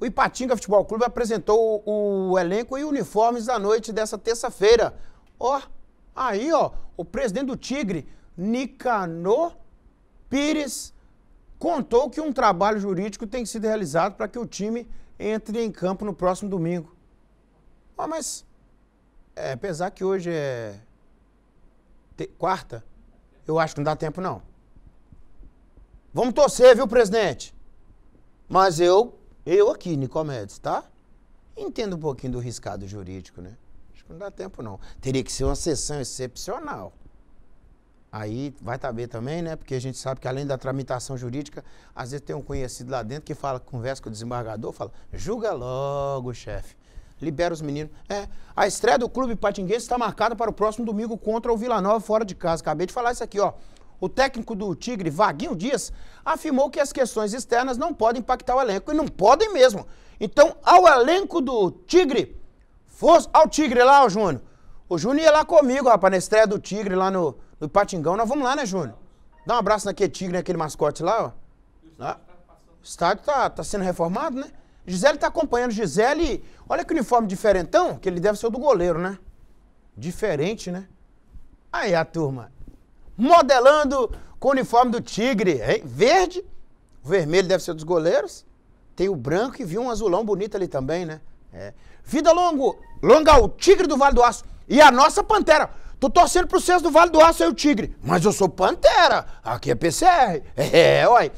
o Ipatinga Futebol Clube apresentou o, elenco e uniformes da noite dessa terça-feira. Ó, aí ó, o presidente do Tigre, Nicanor Pires, contou que um trabalho jurídico tem sido realizado para que o time entre em campo no próximo domingo. Ó, mas, é, apesar que hoje é te, quarta, eu acho que não dá tempo não. Vamos torcer, viu, presidente? Mas eu eu aqui, Nicomedes, tá? Entendo um pouquinho do riscado jurídico, né? Acho que não dá tempo, não. Teria que ser uma sessão excepcional. Aí vai saber tá também, né? Porque a gente sabe que além da tramitação jurídica, às vezes tem um conhecido lá dentro que fala, conversa com o desembargador, fala, julga logo, chefe. Libera os meninos. É, a estreia do Clube Patinguense está marcada para o próximo domingo contra o Vila Nova fora de casa. Acabei de falar isso aqui, ó. O técnico do Tigre, Vaguinho Dias, afirmou que as questões externas não podem impactar o elenco. E não podem mesmo. Então, ao elenco do Tigre, fosse ao Tigre lá, o Júnior. O Júnior ia lá comigo, rapaz, na estreia do Tigre lá no, no Patingão. Nós vamos lá, né, Júnior? Dá um abraço naquele Tigre, naquele mascote lá, ó. Lá. O estádio tá, tá sendo reformado, né? Gisele tá acompanhando. Gisele, olha que uniforme diferentão, que ele deve ser o do goleiro, né? Diferente, né? Aí a turma, modelando com o uniforme do Tigre, hein? Verde, vermelho deve ser dos goleiros. Tem o branco e viu um azulão bonito ali também, né? É. Vida longo, longa o Tigre do Vale do Aço e a nossa Pantera. Tô torcendo pro César do Vale do Aço aí, o Tigre. Mas eu sou Pantera, aqui é PCR. É, uai.